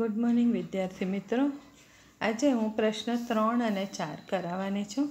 good morning વિદ્યાર્થી મિત્રો આજે હું પ્રશ્ન ત્રણ અને ચાર કરાવવાની છું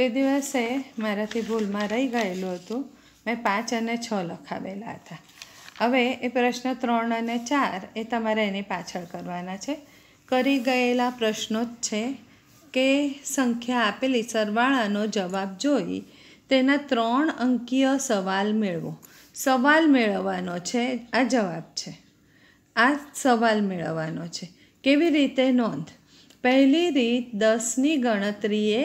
તે દિવસે મારાથી ભૂલમાં રહી ગયેલું હતું મેં પાંચ અને છ લખાવેલા હતા હવે એ પ્રશ્ન ત્રણ અને ચાર એ તમારે એની પાછળ કરવાના છે કરી ગયેલા પ્રશ્નો જ છે કે સંખ્યા આપેલી સરવાળાનો જવાબ જોઈ તેના ત્રણ અંકીય સવાલ મેળવો સવાલ મેળવવાનો છે આ જવાબ છે આ સવાલ મેળવવાનો છે કેવી રીતે નોંધ પહેલી રીત દસની ગણતરીએ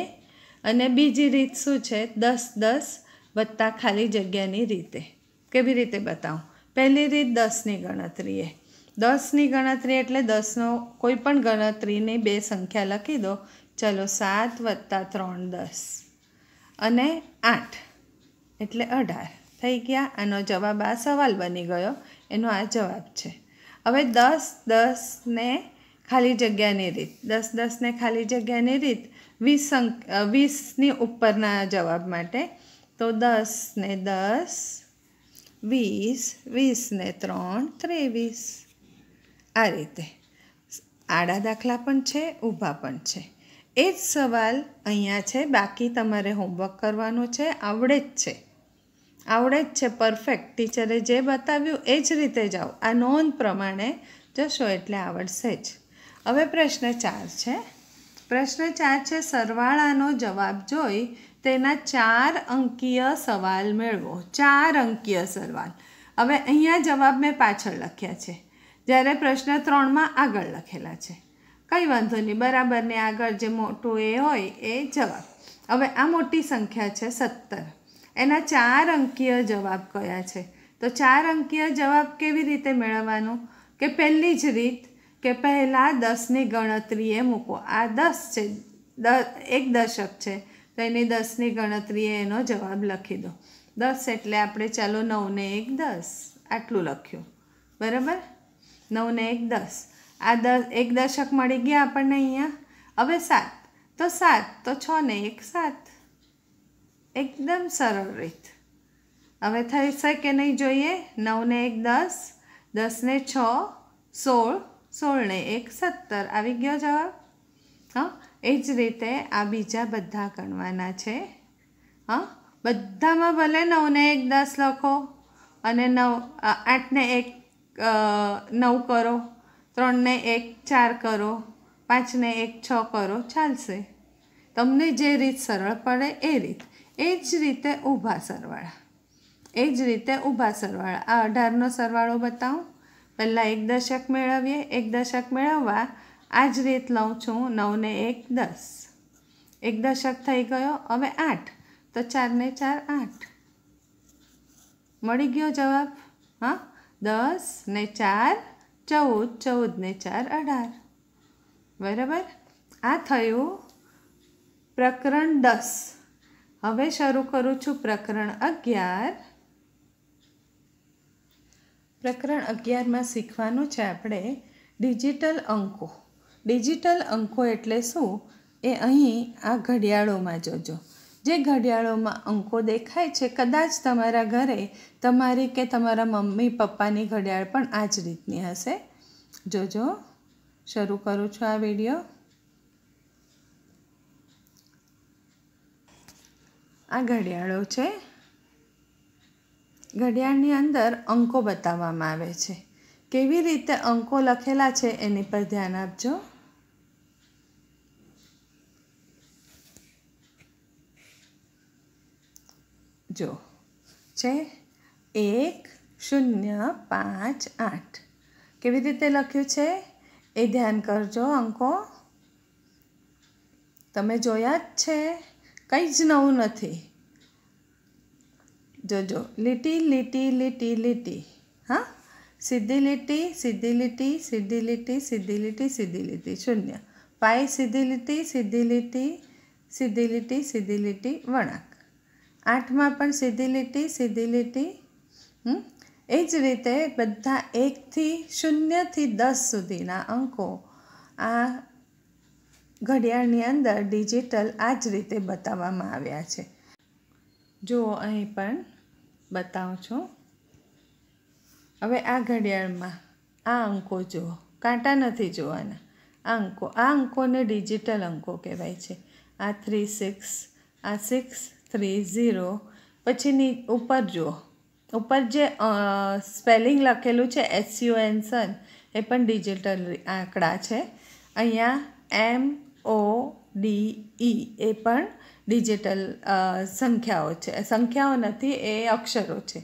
અને બીજી રીત શું છે દસ દસ વત્તા ખાલી જગ્યાની રીતે કેવી રીતે બતાવું પહેલી રીત દસની ગણતરીએ દસની ગણતરી એટલે દસનો કોઈ પણ ગણતરીની બે સંખ્યા લખી દો ચલો સાત વત્તા ત્રણ દસ અને આઠ એટલે અઢાર થઈ ગયા આનો જવાબ આ સવાલ બની ગયો એનો આ જવાબ છે હવે દસ દસને ખાલી જગ્યાની રીત દસ દસને ખાલી જગ્યાની રીત વીસ સંખ વીસની ઉપરના જવાબ માટે તો દસને દસ વીસ વીસને ત્રણ ત્રેવીસ આ રીતે આડા દાખલા પણ છે ઊભા પણ છે એ જ સવાલ અહીંયા છે બાકી તમારે હોમવર્ક કરવાનું છે આવડે જ છે આવડે જ છે પરફેક્ટ ટીચરે જે બતાવ્યું એ જ રીતે જાઓ આ નોંધ પ્રમાણે જશો એટલે આવડશે જ હવે પ્રશ્ન ચાર છે પ્રશ્ન ચાર છે સરવાળાનો જવાબ જોઈ તેના ચાર અંકીય સવાલ મેળવો ચાર અંકીય સવાલ હવે અહીંયા જવાબ મેં પાછળ લખ્યા છે જ્યારે પ્રશ્ન ત્રણમાં આગળ લખેલા છે કંઈ વાંધો નહીં બરાબરને આગળ જે મોટું એ હોય એ જવાબ હવે આ મોટી સંખ્યા છે સત્તર એના ચાર અંકીય જવાબ કયા છે તો ચાર અંકીય જવાબ કેવી રીતે મેળવવાનો કે પહેલી જ રીત કે પહેલાં દસની ગણતરીએ મૂકો આ દસ છે દ એક દશક છે તો એની દસની ગણતરીએ એનો જવાબ લખી દો દસ એટલે આપણે ચાલો નવને એક દસ આટલું લખ્યું બરાબર નવને એક દસ આ દસ એક દશક મળી ગયા આપણને અહીંયા હવે સાત તો સાત તો છ ને એક સાત એકદમ સરળ રીત હવે થશે કે નહીં જોઈએ નવને એક દસ દસને છ સોળ સોળને એક સત્તર આવી ગયો જવાબ હા એ જ રીતે આ બીજા બધા ગણવાના છે હા બધામાં ભલે નવને એક દસ લખો અને નવ આઠને એક નવ કરો ત્રણને એક ચાર કરો પાંચને એક છ કરો ચાલશે તમને જે રીત સરળ પડે એ રીત એ જ રીતે ઊભા સરવાળા એ જ રીતે ઊભા સરવાળા આ અઢારનો સરવાળો બતાવું પહેલાં એક દશક મેળવીએ એક દશક મેળવવા આ જ રીત લઉં છું નવને એક દસ એક દશક થઈ ગયો હવે આઠ તો ચારને ચાર આઠ મળી ગયો જવાબ હા દસ ને ચાર ચૌદ ચૌદ ને ચાર અઢાર બરાબર આ થયું પ્રકરણ દસ હવે શરૂ કરું છું પ્રકરણ અગિયાર પ્રકરણ અગિયારમાં શીખવાનું છે આપણે ડિજિટલ અંકો ડિજિટલ અંકો એટલે શું એ અહીં આ ઘડિયાળોમાં જોજો જે ઘડિયાળોમાં અંકો દેખાય છે કદાચ તમારા ઘરે તમારી કે તમારા મમ્મી પપ્પાની ઘડિયાળ પણ આ જ રીતની હશે જોજો શરૂ કરું છું આ વિડીયો આ ઘડિયાળો છે ઘડિયાળની અંદર અંકો બતાવવામાં આવે છે કેવી રીતે અંકો લખેલા છે એની પર ધ્યાન આપજો જો છે એક શૂન્ય પાંચ આઠ કેવી રીતે લખ્યું છે એ ધ્યાન કરજો અંકો તમે જોયા જ છે કંઈ જ નવું નથી જોજો લીટી લીટી લીટી લીટી હા સીધી લીટી સીધી લીટી સીધી લીટી સીધી લીટી સીધી લીટી શૂન્ય પાય સીધી લીટી સીધી લીટી સીધી લીટી સીધી લીટી વળાંક આઠમાં પણ સીધી લીટી સીધી લીટી એ જ રીતે બધા એકથી શૂન્યથી દસ સુધીના અંકો આ ઘડિયાળની અંદર ડિજિટલ આ જ રીતે બતાવવામાં આવ્યા છે જુઓ અહીં પણ બતાવું છું હવે આ ઘડિયાળમાં આ અંકો જુઓ કાંટા નથી જોવાના આ અંકો આ અંકોને ડિજિટલ અંકો કહેવાય છે આ થ્રી સિક્સ આ સિક્સ થ્રી ઝીરો પછીની ઉપર જુઓ ઉપર જે સ્પેલિંગ લખેલું છે એસયુએન સન એ પણ ડિજિટલ આંકડા છે અહીંયા એમ ઓ ડી ઈ એ પણ ડિજિટલ સંખ્યાઓ છે સંખ્યાઓ નથી એ અક્ષરો છે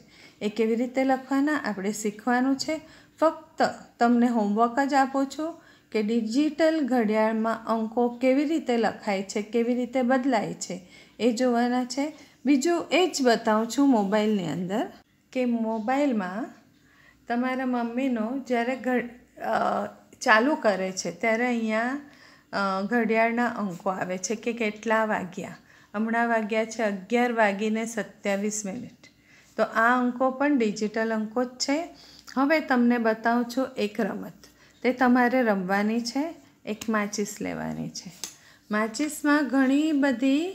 એ કેવી રીતે લખવાના આપણે શીખવાનું છે ફક્ત તમને હોમવર્ક જ આપું છું કે ડિજિટલ ઘડિયાળમાં અંકો કેવી રીતે લખાય છે કેવી રીતે બદલાય છે એ જોવાના છે બીજું એ જ બતાવું છું મોબાઈલની અંદર કે મોબાઈલમાં તમારા મમ્મીનો જ્યારે ઘ ચાલુ કરે છે ત્યારે અહીંયા ઘડિયાળના અંકો આવે છે કે કેટલા વાગ્યા હમણાં વાગ્યા છે અગિયાર વાગીને સત્યાવીસ મિનિટ તો આ અંકો પણ ડિજિટલ અંકો જ છે હવે તમને બતાવું છું એક રમત તે તમારે રમવાની છે એક માચિસ લેવાની છે માચિસમાં ઘણી બધી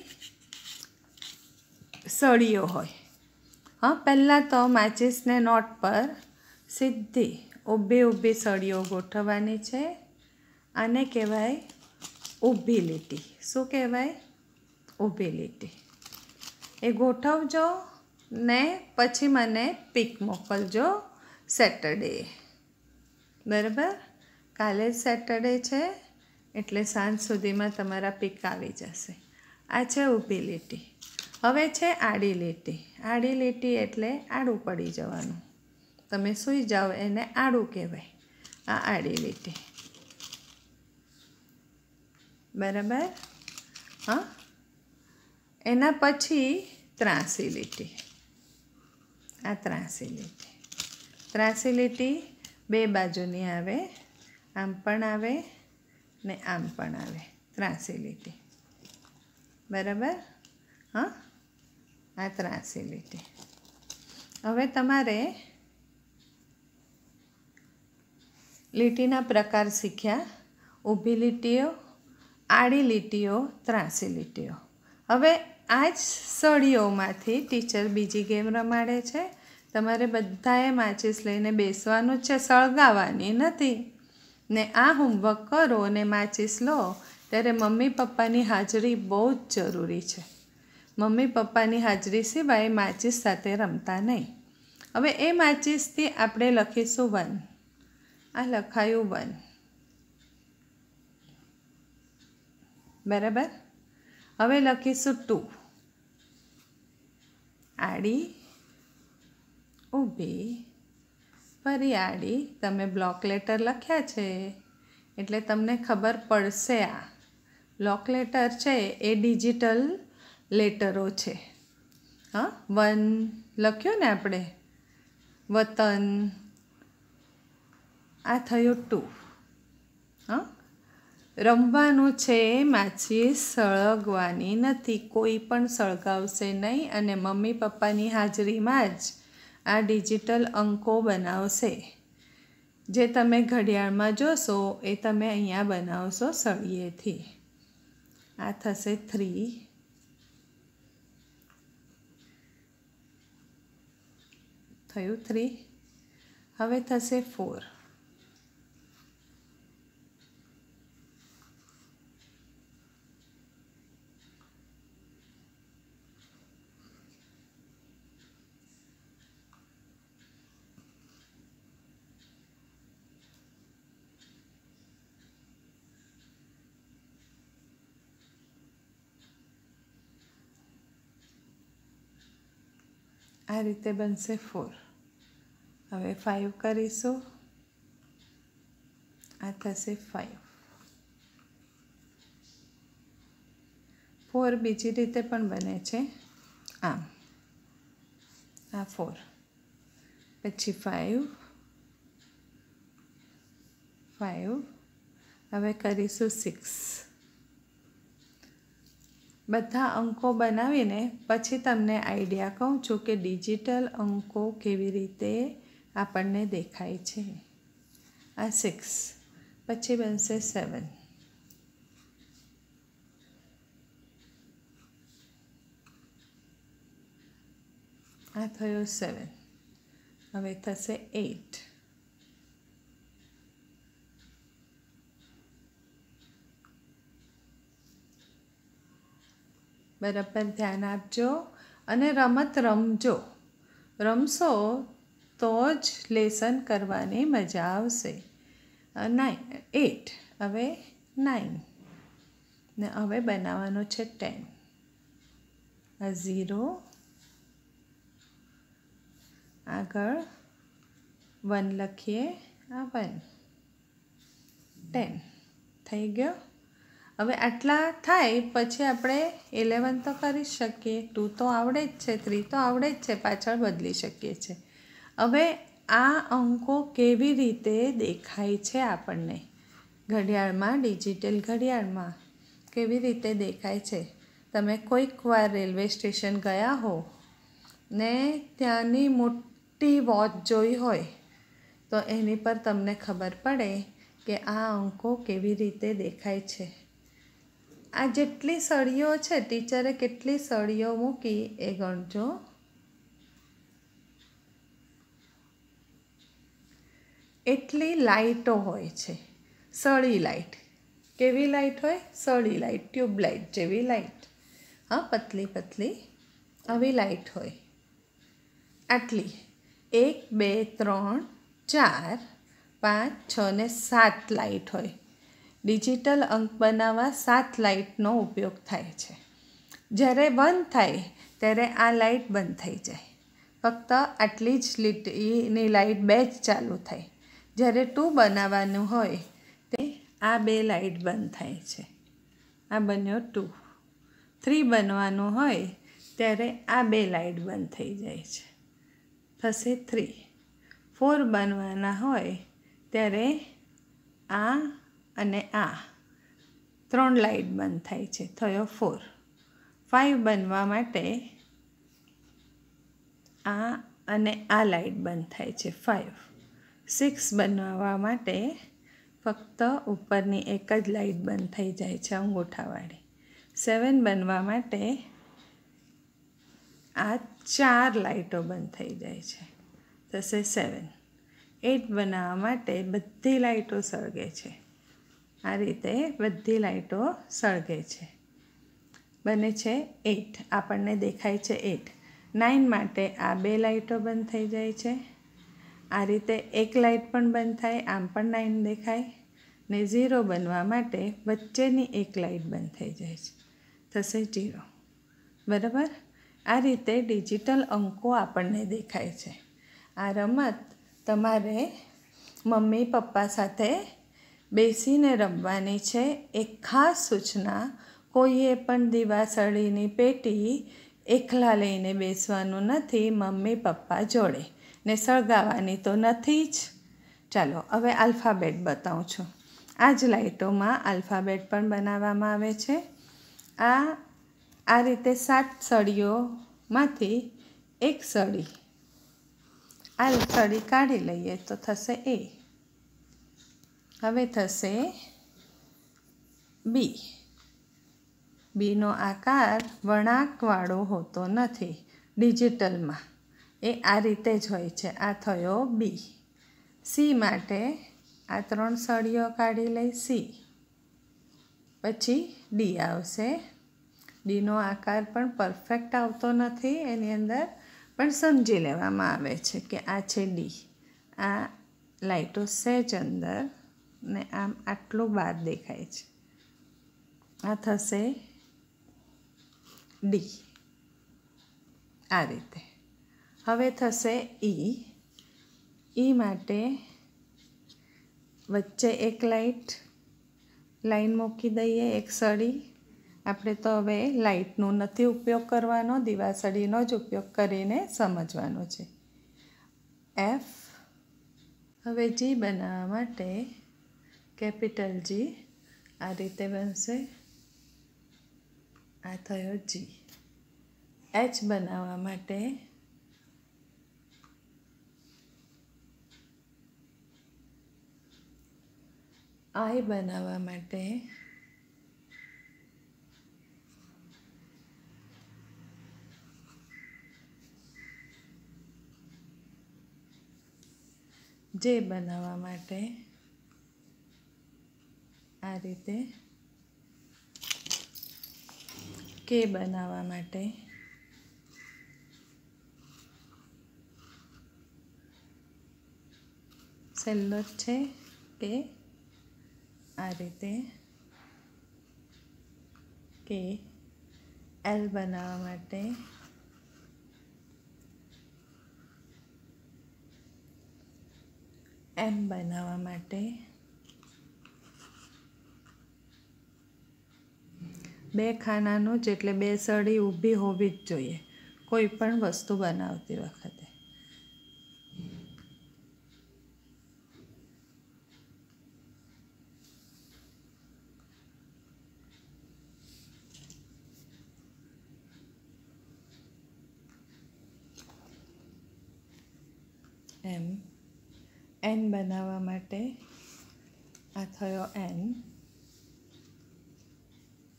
સળીઓ હોય હા પહેલાં તો માચિસને નોટ પર સીધી ઊભી ઊભી સળીઓ ગોઠવવાની છે આને કહેવાય ઊભી લીટી શું કહેવાય ઊભી લીટી એ ગોઠવજો ને પછી મને પીક મોકલજો સેટરડે બરાબર કાલે જ સેટરડે છે એટલે સાંજ સુધીમાં તમારા પીક આવી જશે આ છે ઊભી લીટી હવે છે આડી લીટી આડી લીટી એટલે આડું પડી જવાનું તમે સૂઈ જાઓ એને આડું કહેવાય આ આડી લીટી બરાબર હા એના પછી ત્રાંસી લીટી આ ત્રાંસી લીટી ત્રાંસી લીટી બે બાજુની આવે આમ પણ આવે ને આમ પણ આવે ત્રાંસી લીટી બરાબર હં આ ત્રાંસી લીટી હવે તમારે લીટીના પ્રકાર શીખ્યા ઊભી લીટીઓ આડી લીટીઓ ત્રાંસી લીટીઓ હવે આ જ સળીઓમાંથી ટીચર બીજી ગેમ રમાડે છે તમારે બધાએ માચીસ લઈને બેસવાનું જ છે સળગાવવાની નથી ને આ હોમવર્ક કરો અને માચીસ લો ત્યારે મમ્મી પપ્પાની હાજરી બહુ જ જરૂરી છે મમ્મી પપ્પાની હાજરી સિવાય માચીસ સાથે રમતા નહીં હવે એ માચીસથી આપણે લખીશું વન આ લખાયું વન બરાબર હવે લખીશું ટુ આડી ઊભી ફરી આડી તમે બ્લોક લેટર લખ્યા છે એટલે તમને ખબર પડશે આ બ્લોક લેટર છે એ ડિજિટલ લેટરો છે હા વન લખ્યું ને આપણે વતન આ થયું ટુ હા રમવાનું છે માછી સળગવાની નથી કોઈ પણ સળગાવશે નહીં અને મમ્મી પપ્પાની હાજરીમાં જ આ ડિજિટલ અંકો બનાવશે જે તમે ઘડિયાળમાં જોશો એ તમે અહીંયા બનાવશો સળિયેથી આ થશે થ્રી થયું થ્રી હવે થશે ફોર આ રીતે બનશે ફોર હવે ફાઈવ કરીશું આ થશે ફાઈવ ફોર બીજી રીતે પણ બને છે આમ આ ફોર પછી ફાઈવ ફાઈવ હવે કરીશું સિક્સ બધા અંકો બનાવીને પછી તમને આઈડિયા કહું છું કે ડિજિટલ અંકો કેવી રીતે આપણને દેખાય છે આ સિક્સ પછી બનશે સેવન આ થયો સેવન હવે થશે એટ બરાબર ધ્યાન આપજો અને રમત રમજો રમશો તો જ લેસન કરવાની મજા આવશે નાઇન એટ હવે નાઇન ને હવે બનાવવાનો છે ટેન આ ઝીરો આગળ વન લખીએ આ વન ટેન થઈ ગયો હવે આટલા થાય પછી આપણે ઇલેવન તો કરી શકીએ ટુ તો આવડે જ છે થ્રી તો આવડે જ છે પાછળ બદલી શકીએ છીએ હવે આ અંકો કેવી રીતે દેખાય છે આપણને ઘડિયાળમાં ડિજિટલ ઘડિયાળમાં કેવી રીતે દેખાય છે તમે કોઈક વાર રેલવે સ્ટેશન ગયા હો ને ત્યાંની મોટી વોચ જોઈ હોય તો એની પર તમને ખબર પડે કે આ અંકો કેવી રીતે દેખાય છે આ જેટલી સળીઓ છે ટીચરે કેટલી સળીઓ મૂકી એ ગણજો એટલી લાઇટો હોય છે સળી લાઇટ કેવી લાઇટ હોય સળી લાઇટ ટ્યુબલાઇટ જેવી લાઇટ હા પતલી પતલી આવી લાઇટ હોય આટલી એક બે ત્રણ ચાર પાંચ છ ને સાત લાઇટ હોય ડિજિટલ અંક બનાવવા સાત લાઇટનો ઉપયોગ થાય છે જ્યારે બંધ થાય ત્યારે આ લાઇટ બંધ થઈ જાય ફક્ત આટલી જ લીટીની લાઇટ બે જ ચાલુ થાય જ્યારે ટુ બનાવવાનું હોય તે આ બે લાઇટ બંધ થાય છે આ બન્યો ટુ થ્રી બનવાનું હોય ત્યારે આ બે લાઇટ બંધ થઈ જાય છે થશે થ્રી ફોર બનવાના હોય ત્યારે આ અને આ ત્રણ લાઇટ બંધ થાય છે થયો ફોર ફાઇવ બનવા માટે આ અને આ લાઇટ બંધ થાય છે ફાઇવ સિક્સ બનાવવા માટે ફક્ત ઉપરની એક જ લાઇટ બંધ થઈ જાય છે અંગૂઠાવાળી સેવન બનવા માટે આ ચાર લાઇટો બંધ થઈ જાય છે થશે સેવન એટ બનાવવા માટે બધી લાઇટો સળગે છે આ રીતે બધી લાઇટો સળગે છે બને છે એટ આપણને દેખાય છે એટ નાઇન માટે આ બે લાઇટો બંધ થઈ જાય છે આ રીતે એક લાઇટ પણ બંધ થાય આમ પણ નાઇન દેખાય ને ઝીરો બનવા માટે વચ્ચેની એક લાઇટ બંધ થઈ જાય છે થશે ઝીરો બરાબર આ રીતે ડિજિટલ અંકો આપણને દેખાય છે આ રમત તમારે મમ્મી પપ્પા સાથે બેસીને રમવાની છે એક ખાસ સૂચના કોઈએ પણ દીવાસળીની પેટી એકલા લઈને બેસવાનું નથી મમ્મી પપ્પા જોડે ને સળગાવવાની તો નથી જ ચાલો હવે આલ્ફાબેટ બતાવું છું આ જ લાઇટોમાં આલ્ફાબેટ પણ બનાવવામાં આવે છે આ આ રીતે સાત સળીઓમાંથી એક સળી આ સળી કાઢી લઈએ તો થશે એ હવે થશે બી બીનો આકાર વળાંકવાળો હોતો નથી ડિજિટલમાં એ આ રીતે જ હોય છે આ થયો બી સી માટે આ ત્રણ સળીઓ કાઢી લઈ સી પછી ડી આવશે ડીનો આકાર પણ પરફેક્ટ આવતો નથી એની અંદર પણ સમજી લેવામાં આવે છે કે આ છે ડી આ લાઇટો સેજ અંદર ને આમ આટલો બાર દેખાય છે આ થશે ડી આ રીતે હવે થશે ઈ ઈ માટે વચ્ચે એક લાઇટ લાઈન મૂકી દઈએ એક સળી આપણે તો હવે લાઇટનો નથી ઉપયોગ કરવાનો દીવાસળીનો જ ઉપયોગ કરીને સમજવાનો છે એફ હવે જી બનાવવા માટે કેપિટલ જી આ રીતે બનશે આ થયો જી એચ બનાવવા માટે આઈ બનાવવા માટે જે બનાવવા માટે આ રીતે કે બનાવવા માટે છેલ્લો છે કે આ રીતે કે એલ બનાવવા માટે એમ બનાવવા માટે બે ખાનાનું જ એટલે બે સળી ઊભી હોવી જ જોઈએ કોઈ પણ વસ્તુ બનાવતી વખતે એમ એન બનાવવા માટે આ થયો એન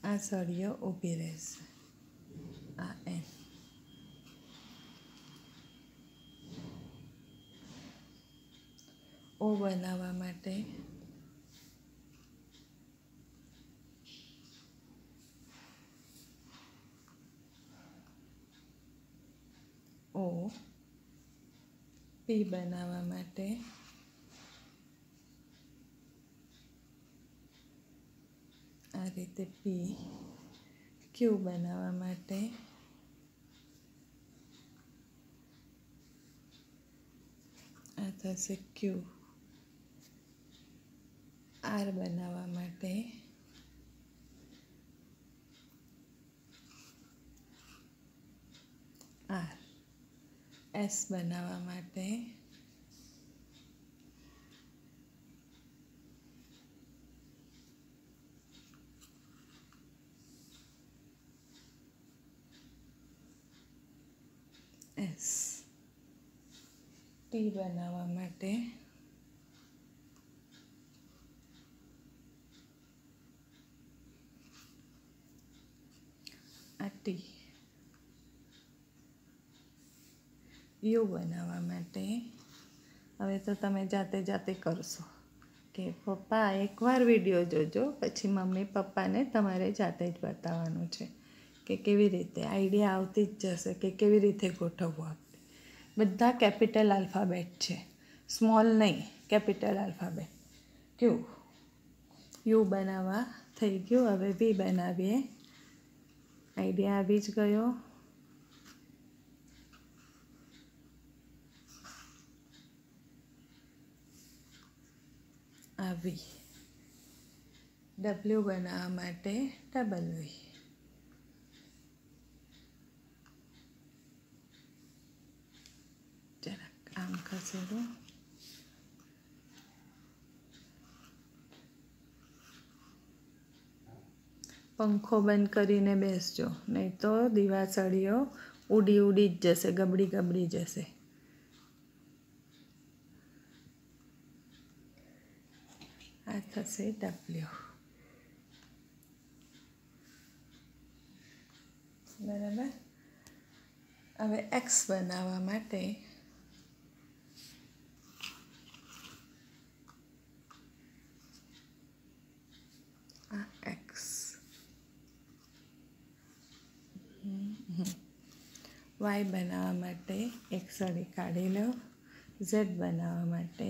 આ સળીઓ ઊભી રહેશે આ એન ઓ બનાવવા માટે ઓ પી બનાવવા માટે આ રીતે પી ક્યુ બનાવવા માટે આ થશે ક્યુ આર બનાવવા માટે આર એસ બનાવવા માટે ટોપી બનાવવા માટે આ ટી યુ બનાવવા માટે હવે તો તમે જાતે જાતે કરશો કે પપ્પા એકવાર વિડીયો જોજો પછી મમ્મી પપ્પાને તમારે જાતે જ બતાવવાનું છે કે કેવી રીતે આઈડિયા આવતી જ જશે કે કેવી રીતે ગોઠવવું આપણે બધા કેપિટલ આલ્ફાબેટ છે સ્મોલ નહીં કેપિટલ આલ્ફાબેટ કેવું યુ બનાવવા થઈ ગયું હવે બી બનાવીએ આઈડિયા આવી જ ગયો આવી ડબલ્યુ બનાવવા માટે ડબલ વી ઝીરો પંખો બંધ કરીને બેસજો નહીં તો દીવાસળીઓ ઉડી ઉડી જ જશે ગબડી ગબડી જશે આ થશે ડબલ્યુ બરાબર હવે એક્સ બનાવવા માટે વાય બનાવવા માટે એક સળી કાઢી લો ઝેડ બનાવવા માટે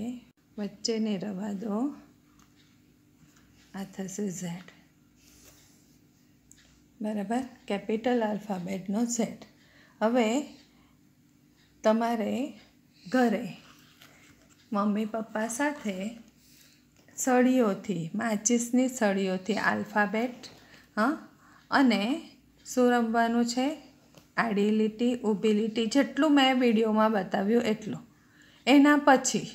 વચ્ચેને રવા દો આ થશે ઝેડ બરાબર કેપિટલ આલ્ફાબેટનો સેટ હવે તમારે ઘરે મમ્મી પપ્પા સાથે સળીઓથી માચિસની સળીઓથી આલ્ફાબેટ હં અને શું રમવાનું છે આડી લીટી ઊભી લીટી જેટલું મેં વિડીયોમાં બતાવ્યું એટલું એના પછી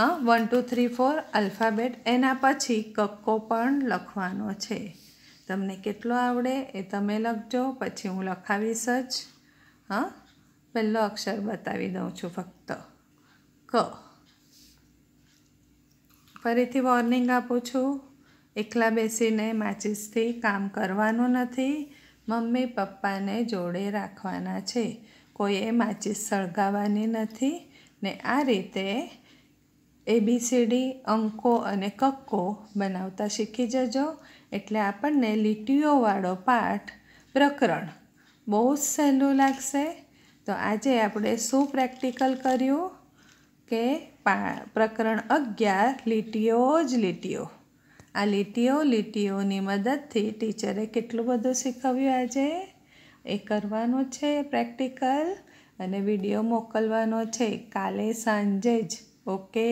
હા one two three four alphabet એના પછી કક્કો પણ લખવાનો છે તમને કેટલો આવડે એ તમે લખજો પછી હું લખાવીશ જ હા પહેલો અક્ષર બતાવી દઉં છું ફક્ત ક ફરીથી વોર્નિંગ આપું છું એકલા બેસીને માચિસથી કામ કરવાનું નથી મમ્મી પપ્પાને જોડે રાખવાના છે કોઈએ માચિસ સળગાવવાની નથી ને આ રીતે એબીસીડી અંકો અને કક્કો બનાવતા શીખી જજો એટલે આપણને લીટીઓવાળો પાઠ પ્રકરણ બહુ જ સહેલું લાગશે તો આજે આપણે શું પ્રેક્ટિકલ કર્યું કે પા પ્રકરણ અગિયાર લીટીઓ જ લીટીઓ આ લીટીઓ લીટીઓની મદદથી ટીચરે કેટલું બધું શીખવ્યું આજે એ કરવાનું છે પ્રેક્ટિકલ અને વિડીયો મોકલવાનો છે કાલે સાંજે જ ઓકે